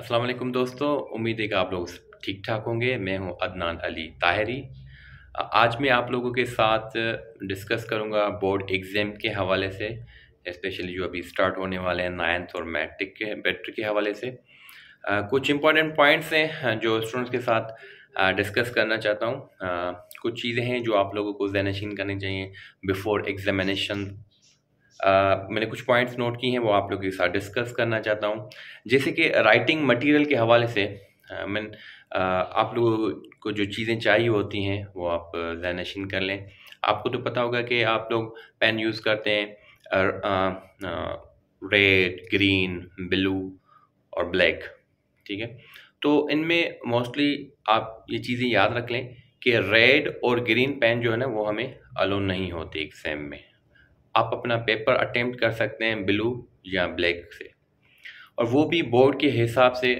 अस्सलाम वालेकुम दोस्तों उम्मीद है कि आप लोग ठीक ठाक होंगे मैं हूं अदनान अली ताहरी आज मैं आप लोगों के साथ डिस्कस करूंगा बोर्ड एग्ज़ाम के हवाले से इस्पेशली जो अभी स्टार्ट होने वाले हैं नाइन्थ और मैट्रिक के मैट्रिक के हवाले से कुछ इंपॉर्टेंट पॉइंट्स हैं जो स्टूडेंट्स के साथ डिस्कस करना चाहता हूँ कुछ चीज़ें हैं जो आप लोगों को जैनशीन करनी चाहिए बिफ़ोर एग्ज़ामिनेशन मैंने कुछ पॉइंट्स नोट किए हैं वो आप लोगों के साथ डिस्कस करना चाहता हूँ जैसे कि राइटिंग मटेरियल के हवाले से मैं आप लोगों को जो चीज़ें चाहिए होती हैं वो आप जैनशीन कर लें आपको तो पता होगा कि आप लोग पेन यूज़ करते हैं रेड ग्रीन ब्लू और ब्लैक ठीक है तो इनमें मोस्टली आप ये चीज़ें याद रख लें कि रेड और ग्रीन पेन जो है ना वो हमें अलोन नहीं होते एग्जाम में आप अपना पेपर अटेम्प्ट कर सकते हैं ब्लू या ब्लैक से और वो भी बोर्ड के हिसाब से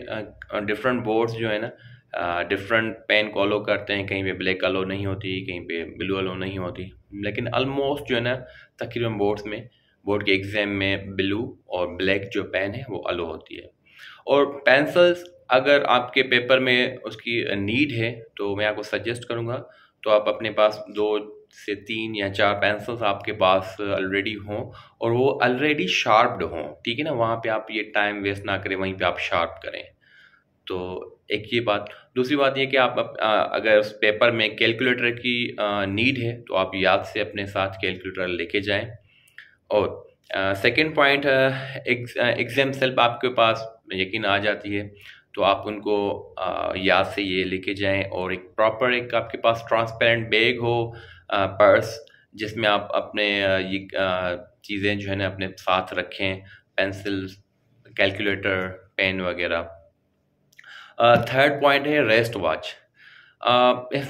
डिफरेंट बोर्ड्स जो है ना डिफरेंट पेन को अलो करते हैं कहीं पे ब्लैक अलो नहीं होती कहीं पे ब्लू अलो नहीं होती लेकिन अलमोस्ट जो है ना तकरीबन बोर्ड्स में बोर्ड के एग्ज़ाम में ब्लू और ब्लैक जो पेन है वो अलो होती है और पेंसिल्स अगर आपके पेपर में उसकी नीड है तो मैं आपको सजेस्ट करूँगा तो आप अपने पास दो से तीन या चार पेंसिल्स आपके पास ऑलरेडी हों और वो ऑलरेडी शार्प्ड हों ठीक है ना वहाँ पे आप ये टाइम वेस्ट ना करें वहीं पे आप शार्प करें तो एक ये बात दूसरी बात ये कि आप अगर उस पेपर में कैलकुलेटर की नीड है तो आप याद से अपने साथ कैलकुलेटर लेके जाएं और सेकंड पॉइंट एग्ज़ाम सेल्फ आपके पास यकीन आ जाती है तो आप उनको याद से ये लेके जाएं और एक प्रॉपर एक आपके पास ट्रांसपेरेंट बैग हो पर्स जिसमें आप अपने ये चीज़ें जो है ना अपने साथ रखें पेंसिल कैलकुलेटर पेन वगैरह थर्ड पॉइंट है रेस्ट वॉच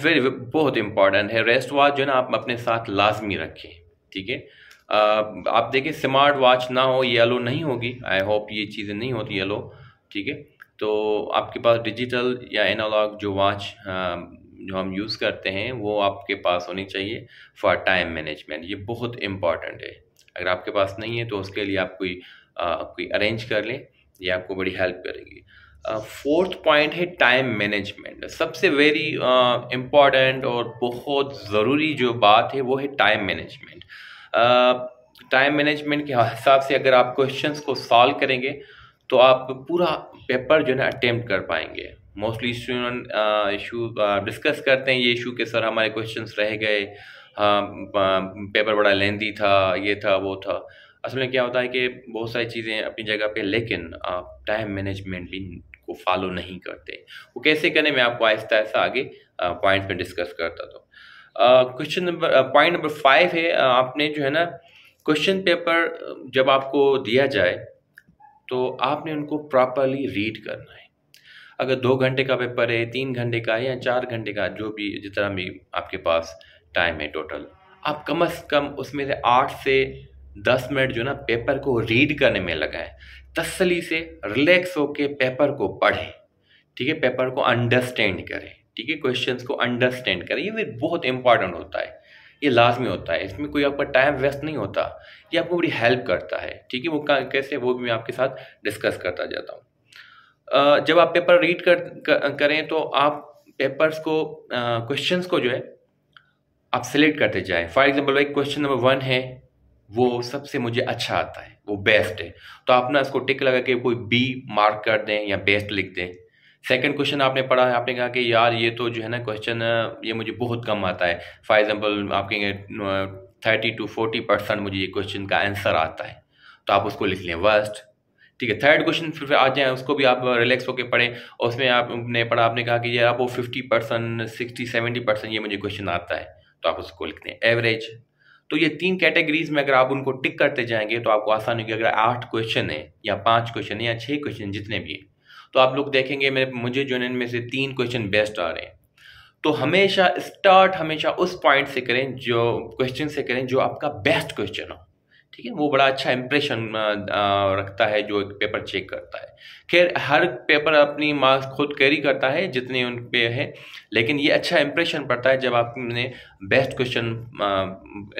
वेरी बहुत इम्पॉर्टेंट है रेस्ट वॉच जो है ना आप अपने साथ लाजमी रखें ठीक है uh, आप देखें स्मार्ट वॉच ना हो येलो नहीं होगी आई होप ये चीज़ें नहीं होती येलो ठीक है तो आपके पास डिजिटल या एनालॉग जो वॉच जो हम यूज़ करते हैं वो आपके पास होनी चाहिए फॉर टाइम मैनेजमेंट ये बहुत इम्पॉर्टेंट है अगर आपके पास नहीं है तो उसके लिए आप कोई आ, कोई अरेंज कर लें ये आपको बड़ी हेल्प करेगी फोर्थ पॉइंट है टाइम मैनेजमेंट सबसे वेरी इम्पॉर्टेंट और बहुत ज़रूरी जो बात है वो है टाइम मैनेजमेंट टाइम मैनेजमेंट के हिसाब से अगर आप क्वेश्चंस को सॉल्व करेंगे तो आप पूरा पेपर जो है अटेम्प्ट कर पाएंगे मोस्टली स्टूडेंट इशू डिस्कस करते हैं ये इशू के सर हमारे क्वेश्चंस रह गए हाँ पेपर बड़ा लेंदी था ये था वो था असल में क्या होता है कि बहुत सारी चीज़ें अपनी जगह पे लेकिन आप टाइम मैनेजमेंट भी को फॉलो नहीं करते वो कैसे करें मैं आपको आहिस्ता आहिस्ता आगे पॉइंट में डिस्कस करता था question number point number five है uh, आपने जो है ना क्वेश्चन पेपर जब आपको दिया जाए तो आपने उनको प्रॉपरली रीड करना है अगर दो घंटे का पेपर है तीन घंटे का है या चार घंटे का जो भी जितना भी आपके पास टाइम है टोटल आप कम से कम उसमें से आठ से दस मिनट जो ना पेपर को रीड करने में लगाएं तसली से रिलैक्स होकर पेपर को पढ़ें ठीक है पेपर को अंडरस्टैंड करें ठीक है क्वेश्चंस को अंडरस्टैंड करें ये बहुत इंपॉर्टेंट होता है ये लाजमी होता है इसमें कोई आपका टाइम वेस्ट नहीं होता ये आपको बड़ी हेल्प करता है ठीक है वो कैसे वो भी मैं आपके साथ डिस्कस करता जाता हूँ जब आप पेपर रीड कर करें तो आप पेपर्स को क्वेश्चंस को जो है आप सिलेक्ट करते जाए फॉर एग्जाम्पल भाई क्वेश्चन नंबर वन है वो सबसे मुझे अच्छा आता है वो बेस्ट है तो आप ना इसको टिक लगा के कोई बी मार्क कर दें या बेस्ट लिख दें सेकंड क्वेश्चन आपने पढ़ा है आपने कहा कि यार ये तो जो है ना क्वेश्चन ये मुझे बहुत कम आता है फॉर एग्जाम्पल आप कहेंगे थर्टी टू फोर्टी परसेंट मुझे ये क्वेश्चन का आंसर आता है तो आप उसको लिख लें वर्स्ट ठीक है थर्ड क्वेश्चन फिर आ जाए उसको भी आप रिलैक्स होकर पढ़ें और उसमें आपने पढ़ा आपने कहा कि ये वो fifty percent sixty seventy percent ये मुझे क्वेश्चन आता है तो आप उसको लिखते हैं एवरेज तो ये तीन कैटेगरीज में अगर आप उनको टिक करते जाएंगे तो आपको आसान होगी अगर आठ क्वेश्चन है या पाँच क्वेश्चन है या छः क्वेश्चन जितने भी हैं तो आप लोग देखेंगे मेरे मुझे जो इनमें से तीन क्वेश्चन बेस्ट आ रहे हैं तो हमेशा स्टार्ट हमेशा उस पॉइंट से करें जो क्वेश्चन से करें जो आपका बेस्ट क्वेश्चन हो ठीक है वो बड़ा अच्छा इम्प्रेशन रखता है जो एक पेपर चेक करता है खैर हर पेपर अपनी मार्क्स खुद कैरी करता है जितने उन पे है लेकिन ये अच्छा इम्प्रेशन पड़ता है जब आपने बेस्ट क्वेश्चन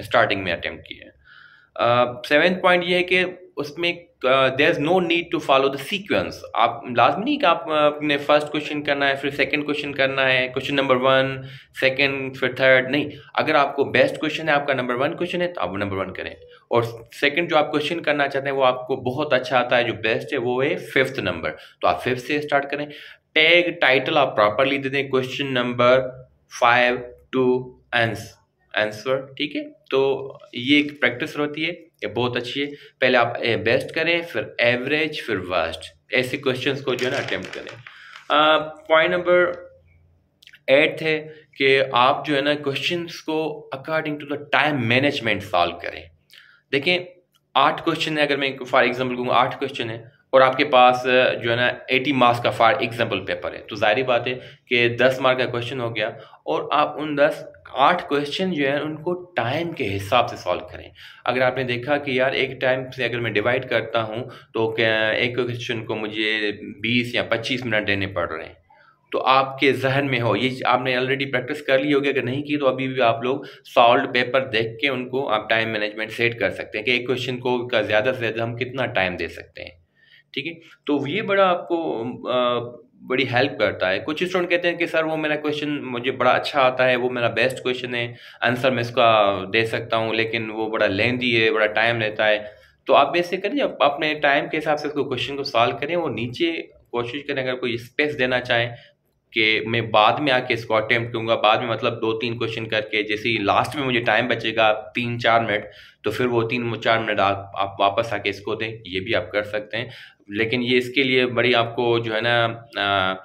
स्टार्टिंग में अटैम्प्ट किया सेवेंथ पॉइंट ये है कि उसमें there is no need to follow the sequence आप लाजमी नहीं कि आपने फर्स्ट क्वेश्चन करना है फिर सेकंड क्वेश्चन करना है क्वेश्चन नंबर वन सेकंड फिर थर्ड नहीं अगर आपको बेस्ट क्वेश्चन है आपका नंबर वन क्वेश्चन है तो आप नंबर वन करें और सेकंड जो आप क्वेश्चन करना चाहते हैं वो आपको बहुत अच्छा आता है जो बेस्ट है वो है फिफ्थ नंबर तो आप फिफ्थ से स्टार्ट करें टैग टाइटल आप प्रॉपरली दे दें question number five to answer ठीक है तो ये एक प्रैक्टिस रहती है ये बहुत अच्छी है पहले आप बेस्ट करें फिर एवरेज फिर वर्स्ट ऐसे क्वेश्चन को जो है ना अटैम्प्ट करें पॉइंट नंबर एट है कि आप जो है ना क्वेश्चन को according to the time management solve करें देखें आठ क्वेश्चन है अगर मैं फॉर एग्जाम्पल कहूँगा आठ क्वेश्चन है और आपके पास जो है ना एटी मार्क्स का फार एग्जाम्पल पेपर है तो जाहिर बात है कि दस मार्क का क्वेश्चन हो गया और आप उन दस आठ क्वेश्चन जो है उनको टाइम के हिसाब से सॉल्व करें अगर आपने देखा कि यार एक टाइम से अगर मैं डिवाइड करता हूँ तो एक क्वेश्चन को मुझे बीस या पच्चीस मिनट देने पड़ रहे हैं तो आपके जहन में हो ये आपने ऑलरेडी प्रैक्टिस कर ली होगी अगर नहीं की तो अभी भी आप लोग सॉल्व पेपर देख के उनको आप टाइम मैनेजमेंट सेट कर सकते हैं कि एक क्वेश्चन को का ज़्यादा से ज़्यादा हम कितना टाइम दे सकते हैं ठीक है तो ये बड़ा आपको आ, बड़ी हेल्प करता है कुछ स्टूडेंट कहते हैं कि सर वो मेरा क्वेश्चन मुझे बड़ा अच्छा आता है वो मेरा बेस्ट क्वेश्चन है आंसर मैं इसका दे सकता हूँ लेकिन वो बड़ा लेंदी है बड़ा टाइम लेता है तो आप ऐसे करें अपने टाइम के हिसाब से उसको क्वेश्चन को सॉल्व करें और नीचे कोशिश करें अगर कोई स्पेस देना चाहें कि मैं बाद में आके इसको अटेम्प्ट करूंगा बाद में मतलब दो तीन क्वेश्चन करके जैसे ही लास्ट में मुझे टाइम बचेगा तीन चार मिनट तो फिर वो तीन चार मिनट आप आप वापस आके इसको दें ये भी आप कर सकते हैं लेकिन ये इसके लिए बड़ी आपको जो है ना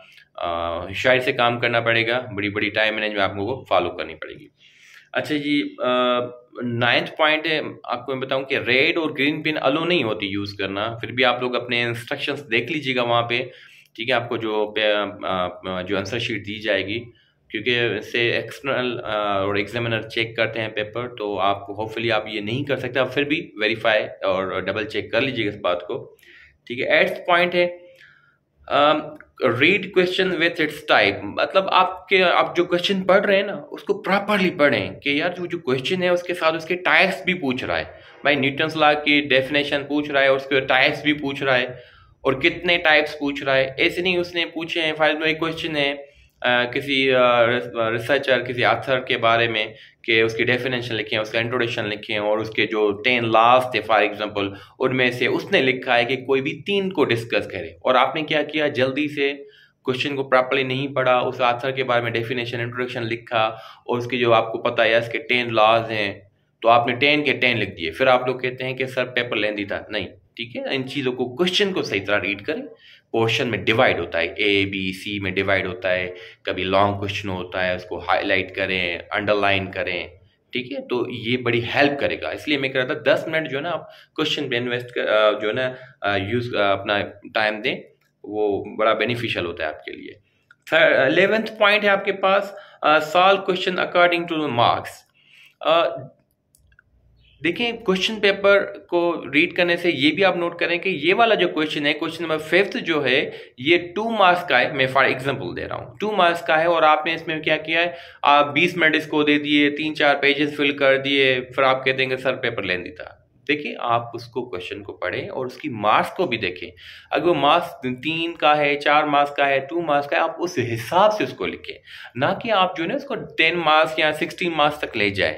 शायर से काम करना पड़ेगा बड़ी बड़ी टाइम मैनेजमेंट आप लोगों को फॉलो करनी पड़ेगी अच्छा जी नाइन्थ पॉइंट है आपको मैं बताऊं कि रेड और ग्रीन पिन अलो नहीं होती यूज़ करना फिर भी आप लोग अपने इंस्ट्रक्शंस देख लीजिएगा वहाँ पे ठीक है आपको जो जो आंसर शीट दी जाएगी क्योंकि इससे एक्सटर्नल और एग्जामिनर चेक करते हैं पेपर तो आप होपफुली आप ये नहीं कर सकते आप फिर भी वेरीफाई और डबल चेक कर लीजिएगा इस बात को ठीक है एट्थ पॉइंट है read question with its type मतलब आपके आप जो क्वेश्चन पढ़ रहे हैं ना उसको प्रॉपरली पढ़ें कि यार जो जो क्वेश्चन है उसके साथ उसके टाइप्स भी पूछ रहा है भाई न्यूटन्स लॉ की डेफिनेशन पूछ रहा है और उसके टाइप्स भी पूछ रहा है और कितने टाइप्स पूछ रहा है ऐसे नहीं उसने पूछे हैं फाइल में एक क्वेश्चन है किसी रिसर्चर किसी आथर के बारे में कि उसकी डेफिनेशन लिखें उसका इंट्रोडक्शन लिखें और उसके जो टेन लास्ट थे फॉर एग्जांपल उनमें से उसने लिखा है कि कोई भी तीन को डिस्कस करे और आपने क्या किया जल्दी से क्वेश्चन को प्रॉपरली नहीं पढ़ा उस आथर के बारे में डेफिनेशन इंट्रोडक्शन लिखा और उसकी जो आपको पता है इसके टेन लॉज हैं तो आपने टेन के टेन लिख दिए फिर आप लोग कहते हैं कि सर पेपर लेंदी था नहीं ठीक है इन चीज़ों को क्वेश्चन को सही तरह रीड करें पोर्शन में डिवाइड होता है ए बी सी में डिवाइड होता है कभी लॉन्ग क्वेश्चन होता है उसको हाईलाइट करें अंडरलाइन करें ठीक है तो ये बड़ी हेल्प करेगा इसलिए मैं कह रहा था दस मिनट जो है ना आप क्वेश्चन पे इन्वेस्ट कर जो है ना यूज़ अपना टाइम दें वो बड़ा बेनिफिशियल होता है आपके लिए अलेवेंथ पॉइंट है आपके पास सॉल्व साल क्वेश्चन अकॉर्डिंग टू मार्क्स देखें क्वेश्चन पेपर को रीड करने से ये भी आप नोट करें कि ये वाला जो क्वेश्चन है क्वेश्चन नंबर फिफ्थ जो है ये टू मार्क्स का है मैं फॉर एग्जांपल दे रहा हूँ टू मार्क्स का है और आपने इसमें क्या किया है आप बीस मिनट इसको दे दिए तीन चार पेजेस फिल कर दिए फिर आप कहते हैं सर पेपर लेने देता देखिए आप उसको क्वेश्चन को पढ़ें और उसकी मार्क्स को भी देखें अगर वो मार्क्स तीन का है चार मार्क्स का है टू मार्क्स का है आप उस हिसाब से उसको लिखें ना कि आप जो है उसको टेन मार्क्स या सिक्सटीन मार्क्स तक ले जाए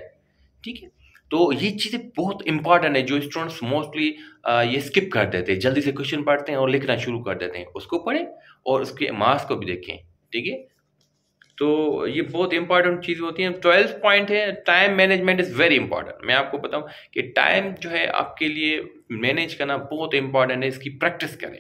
ठीक है तो ये चीज़ें बहुत इंपॉर्टेंट है जो स्टूडेंट्स मोस्टली ये स्किप कर देते हैं जल्दी से क्वेश्चन पढ़ते हैं और लिखना शुरू कर देते हैं उसको पढ़ें और उसके मार्क्स को भी देखें ठीक है तो ये बहुत इंपॉर्टेंट चीज़ होती है ट्वेल्थ पॉइंट है time management is very important मैं आपको बताऊं कि टाइम जो है आपके लिए मैनेज करना बहुत इंपॉर्टेंट है इसकी प्रैक्टिस करें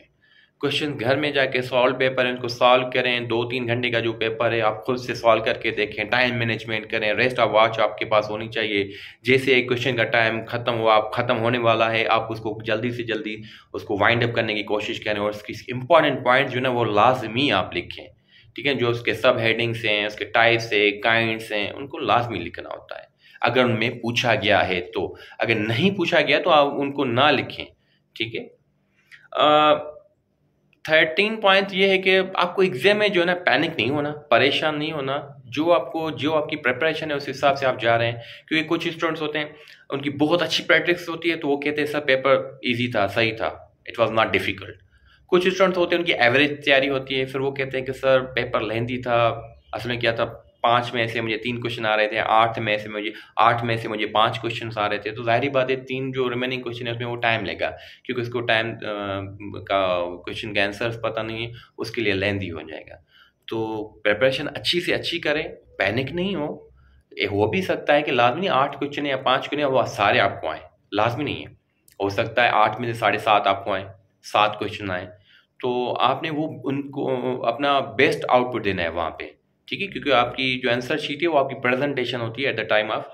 क्वेश्चन घर में जाके सॉल्व पेपर है उनको सॉल्व करें दो तीन घंटे का जो पेपर है आप खुद से सॉल्व करके देखें टाइम मैनेजमेंट करें रेस्ट ऑफ वॉच आपके पास होनी चाहिए जैसे एक क्वेश्चन का टाइम खत्म हुआ आप खत्म होने वाला है आप उसको जल्दी से जल्दी उसको वाइंड अप करने की कोशिश करें और उसकी इंपॉर्टेंट पॉइंट जो ना वो लाजमी आप लिखें ठीक है जो उसके सब हेडिंग्स हैं उसके टाइप्स है काइंड्स हैं उनको लाजमी लिखना होता है अगर उनमें पूछा गया है तो अगर नहीं पूछा गया तो आप उनको ना लिखें ठीक है थर्टीन पॉइंट ये है कि आपको एग्जाम में जो है ना पैनिक नहीं होना परेशान नहीं होना जो आपको जो आपकी प्रिपरेशन है उस हिसाब से आप जा रहे हैं क्योंकि कुछ स्टूडेंट्स होते हैं उनकी बहुत अच्छी प्रैक्टिस होती है तो वो कहते हैं सर पेपर ईजी था सही था इट वॉज नॉट डिफिकल्ट कुछ स्टूडेंट्स होते हैं उनकी एवरेज तैयारी होती है फिर वो कहते हैं कि सर पेपर लेंदी था असल में क्या था पाँच में से मुझे तीन क्वेश्चन आ रहे थे आठ में से मुझे आठ में से मुझे पाँच क्वेश्चन आ रहे थे तो जाहिर बात है तीन जो रिमेनिंग क्वेश्चन है उसमें वो टाइम लेगा क्योंकि उसको टाइम का क्वेश्चन के आंसर पता नहीं है उसके लिए लेंदी हो जाएगा तो प्रिपरेशन अच्छी से अच्छी करें पैनिक नहीं हो ये हो भी सकता है कि लाजमी आठ क्वेश्चन या पाँच क्वेश्चन वो सारे आपको आएँ लाजमी नहीं है हो सकता है आठ में से साढ़े सात आपको आएँ सात क्वेश्चन आएँ तो आपने वो उनको अपना बेस्ट आउटपुट देना है वहाँ पे ठीक है क्योंकि आपकी जो आंसर शीट है वो आपकी प्रेजेंटेशन होती है at the time of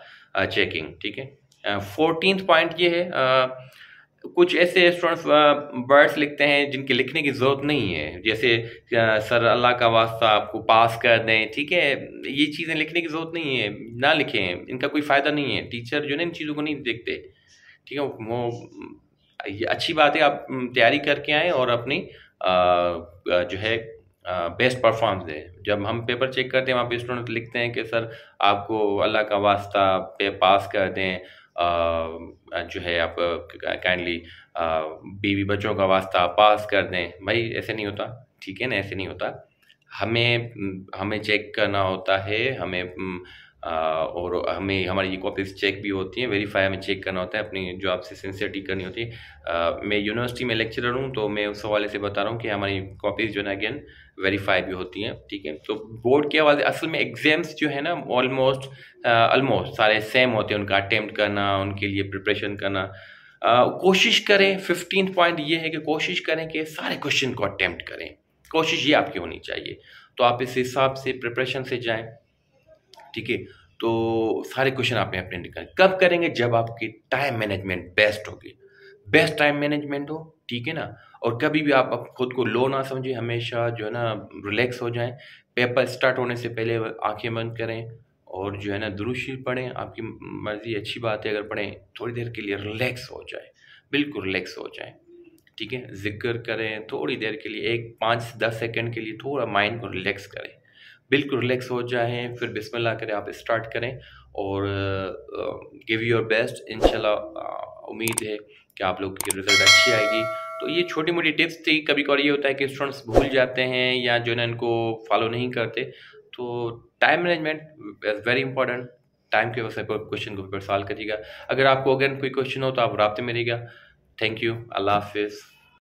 checking ठीक है फोर्टीन uh, पॉइंट ये है uh, कुछ ऐसे स्टूडेंट्स वर्ड्स uh, लिखते हैं जिनके लिखने की ज़रूरत नहीं है जैसे uh, सर अल्लाह का वास्ता आपको पास कर दें ठीक है ये चीज़ें लिखने की ज़रूरत नहीं है ना लिखें इनका कोई फ़ायदा नहीं है टीचर जो है इन चीज़ों को नहीं देखते ठीक है वो ये अच्छी बात है आप तैयारी करके आएँ और अपनी जो है बेस्ट परफॉर्मेंस दे जब हम पेपर चेक करते हैं वहाँ पे स्टूडेंट लिखते हैं कि सर आपको अल्लाह का वास्ता पे पास कर दें जो है आप काइंडली बीवी बच्चों का वास्ता पास कर दें भाई ऐसे नहीं होता ठीक है ना ऐसे नहीं होता हमें हमें चेक करना होता है हमें हम्म, और हमें हमारी ये कॉपीज़ चेक भी होती हैं वेरीफाई हमें चेक करना होता है अपनी जो आपसे सिंसियरिटी करनी होती है मैं यूनिवर्सिटी में लेक्चरर हूँ तो मैं उस हवाले से बता रहा हूँ कि हमारी कॉपीज़ जो है अगेन वेरीफाई भी होती हैं ठीक है तो बोर्ड के हवाले असल में एग्ज़ाम्स जो है ना ऑलमोस्ट ऑलमोस्ट uh, सारे सेम होते हैं उनका अटैम्प्ट करना उनके लिए प्रिपरेशन करना आ, uh, कोशिश करें फिफ्टीन पॉइंट ये है कि कोशिश करें कि सारे क्वेश्चन को अटैम्प्ट करें कोशिश ये आपकी होनी चाहिए तो आप इस हिसाब से प्रिपरेशन से जाएँ ठीक है तो सारे क्वेश्चन आपने अपने करें कब करेंगे जब आपकी टाइम मैनेजमेंट बेस्ट होगी बेस्ट टाइम मैनेजमेंट हो ठीक है ना और कभी भी आप खुद को लो ना समझें हमेशा जो है ना रिलैक्स हो जाएं पेपर स्टार्ट होने से पहले आंखें बंद करें और जो है ना दुरुशी पढ़ें आपकी मर्ज़ी अच्छी बात है अगर पढ़ें थोड़ी देर के लिए रिलैक्स हो जाए बिल्कुल रिलैक्स हो जाए ठीक है जिक्र करें थोड़ी देर के लिए एक पाँच से दस सेकेंड के लिए थोड़ा माइंड को रिलैक्स करें बिल्कुल रिलैक्स हो जाए फिर बिस्मिल्लाह करें आप स्टार्ट करें और गिव योर बेस्ट इंशाल्लाह उम्मीद है कि आप लोग की रिज़ल्ट अच्छी आएगी तो ये छोटी मोटी टिप्स थी कभी कभी ये होता है कि स्टूडेंट्स भूल जाते हैं या जो है इनको फॉलो नहीं करते तो time management is very important time के वजह से क्वेश्चन को पेपर सॉल्व करिएगा अगर आपको अगर कोई क्वेश्चन हो तो आप रबते में रहिएगा थैंक यू अल्लाह हाफिज़